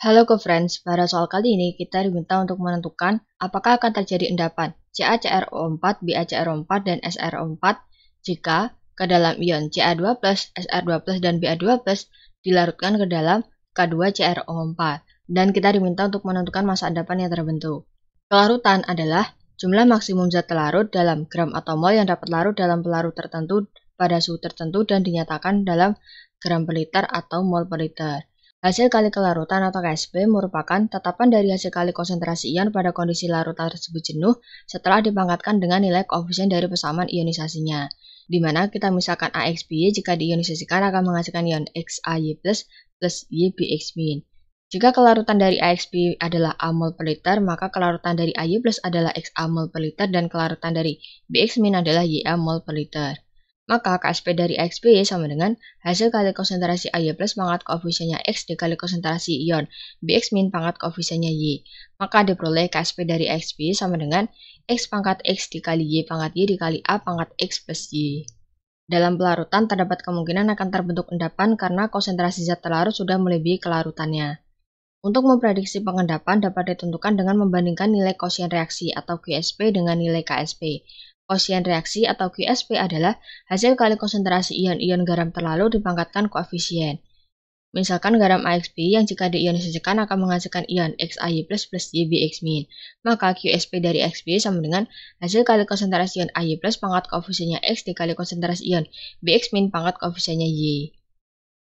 Halo ke friends, pada soal kali ini kita diminta untuk menentukan apakah akan terjadi endapan CaCrO4, BaCrO4, dan SrO4 jika ke dalam ion Ca2+, Sr2+, dan Ba2+, dilarutkan ke dalam K2CrO4, dan kita diminta untuk menentukan masa endapan yang terbentuk. Kelarutan adalah jumlah maksimum zat terlarut dalam gram atau mol yang dapat larut dalam pelarut tertentu pada suhu tertentu dan dinyatakan dalam gram per liter atau mol per liter. Hasil kali kelarutan atau KSB merupakan tetapan dari hasil kali konsentrasi ion pada kondisi larutan tersebut jenuh setelah dipangkatkan dengan nilai koefisien dari persamaan ionisasinya, di mana kita misalkan AXBY jika diionisasikan akan menghasilkan ion XAY+, plus min. Jika kelarutan dari AXB adalah A mol per liter, maka kelarutan dari AY plus adalah XA mol per liter dan kelarutan dari BX min adalah YA mol per liter. Maka KSP dari Xp sama dengan hasil kali konsentrasi AY plus pangkat koefisiennya X dikali konsentrasi ion BX min pangkat koefisiennya Y. Maka diperoleh KSP dari Xp sama dengan X pangkat X dikali Y pangkat Y dikali A pangkat X plus Y. Dalam pelarutan terdapat kemungkinan akan terbentuk endapan karena konsentrasi zat terlarut sudah melebihi kelarutannya. Untuk memprediksi pengendapan dapat ditentukan dengan membandingkan nilai kosien reaksi atau QSP dengan nilai KSP kosien reaksi atau QSP adalah hasil kali konsentrasi ion-ion garam terlalu dipangkatkan koefisien. Misalkan garam AXB yang jika diionisasikan akan menghasilkan ion XAY++ YBX-. Maka QSP dari XB sama dengan hasil kali konsentrasi ion AY+, pangkat koefisiennya X dikali konsentrasi ion BX- pangkat koefisiennya Y.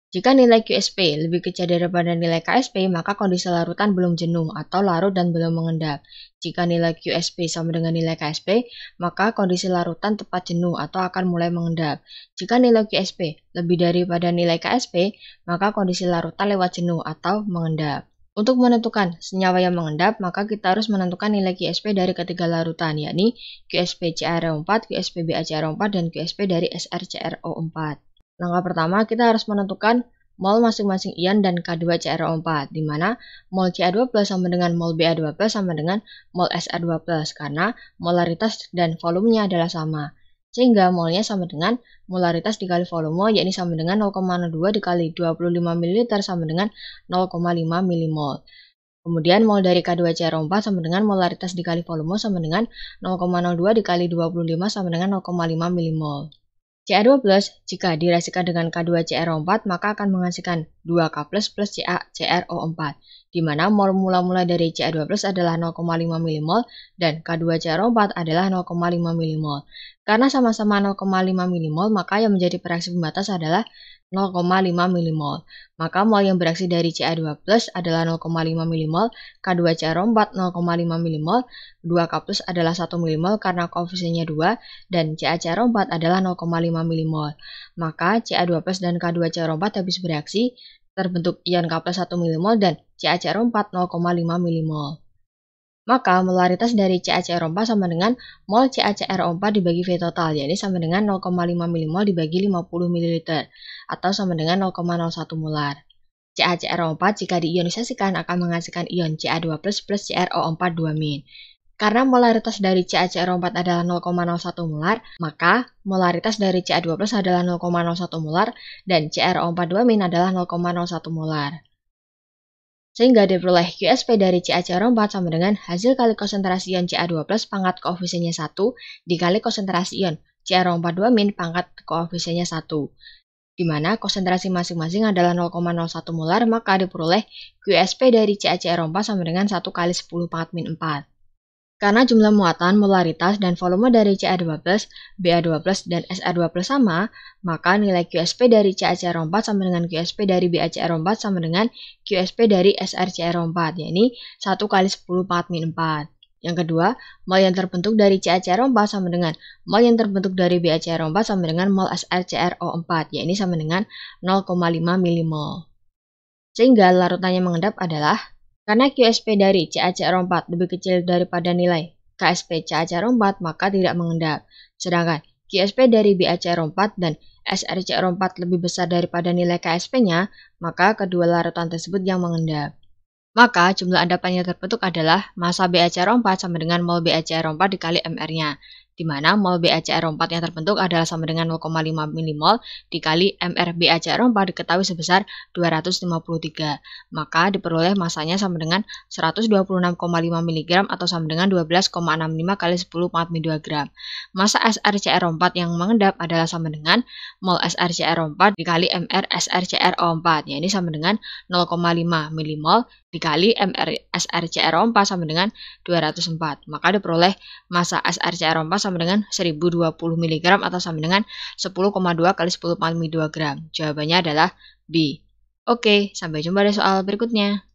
Jika nilai QSP lebih kecil daripada nilai KSP, maka kondisi larutan belum jenuh atau larut dan belum mengendap. Jika nilai QSP sama dengan nilai KSP, maka kondisi larutan tepat jenuh atau akan mulai mengendap. Jika nilai QSP lebih daripada nilai KSP, maka kondisi larutan lewat jenuh atau mengendap. Untuk menentukan senyawa yang mengendap, maka kita harus menentukan nilai QSP dari ketiga larutan, yakni QSP cro 4 QSP bacro 4 dan QSP dari SRCRO4. Langkah pertama, kita harus menentukan mol masing-masing ion dan K2CrO4, di mana mol Ca2 plus sama dengan mol Ba2 plus sama dengan mol Sr2 plus, karena molaritas dan volumenya adalah sama. Sehingga molnya sama dengan molaritas dikali volume, yakni sama dengan 0,02 dikali 25 ml sama dengan 0,5 mmol. Kemudian mol dari K2CR4 sama dengan molaritas dikali volume sama dengan 0,02 dikali 25 sama dengan 0,5 mmol. CR12 jika dirasikan dengan K2CR4 maka akan menghasilkan 2K++ CaCrO4 di mana mol mula-mula dari ca 12 adalah 0,5 mmol dan K2CR4 adalah 0,5 mmol Karena sama-sama 0,5 mmol maka yang menjadi reaksi pembatas adalah 0,5 milimol. Maka mol yang bereaksi dari Ca2 adalah 0,5 milimol, k 2 cro 4 0,5 milimol, 2K adalah 1 milimol karena koefisiennya 2, dan cacro 4 adalah 0,5 milimol. Maka Ca2 dan k 2 cro 4 habis bereaksi terbentuk ion K 1 milimol dan cacro 4 0,5 milimol. Maka molaritas dari CACR 4 sama dengan mol CACR 4 dibagi V total, yakni sama dengan 0,5 mmol dibagi 50 ml atau sama dengan 0,01 molar. CaCr4 jika diionisasikan akan menghasilkan ion Ca2++ CrO4 2 min. Karena molaritas dari CaCr4 adalah 0,01 molar, maka molaritas dari Ca2+ adalah 0,01 molar dan CrO4 2 min adalah 0,01 molar sehingga diperoleh QSP dari cac 2 4 sama dengan hasil kali konsentrasi ion CA2 pangkat koefisiennya 1 dikali konsentrasi ion CA2 4 min pangkat koefisiennya 1 di mana konsentrasi masing-masing adalah 0,01 molar, maka diperoleh QSP dari CACR4 sama dengan 1 kali 10 pangkat min 4. Karena jumlah muatan, molaritas, dan volume dari CA12, BA12, dan SR12 sama, maka nilai QSP dari CACR4 sama dengan QSP dari BACR4 sama dengan QSP dari SRCR4, yakni 1 kali 10 pangkat min 4. Yang kedua, mol yang terbentuk dari CACR4 sama dengan mol yang terbentuk dari BACR4 sama dengan mol SRCRO4, yakni sama dengan 0,5 milimol. Sehingga larutannya mengendap adalah karena QSP dari CAC 4 lebih kecil daripada nilai KSP CAC 4 maka tidak mengendap. Sedangkan QSP dari BAC 4 dan SRC 4 lebih besar daripada nilai KSP-nya, maka kedua larutan tersebut yang mengendap. Maka jumlah endapan yang terbentuk adalah masa BAC 4 sama dengan mol BAC 4 dikali MR-nya di mana mol BACR4 yang terbentuk adalah sama dengan 0,5 milimol dikali MR BACR4 diketahui sebesar 253. Maka diperoleh masanya sama dengan 126,5 mg atau sama dengan 12,65 kali 10 pangkat 2 gram. Masa SRCR4 yang mengendap adalah sama dengan mol SRCR4 dikali MR SRCR4, ya ini sama dengan 0,5 milimol dikali MR, SRCR rompa sama dengan 204. Maka diperoleh massa SRCR rompa sama dengan 1020 mg atau sama dengan 10,2 kali 10 2 gram. Jawabannya adalah B. Oke, sampai jumpa di soal berikutnya.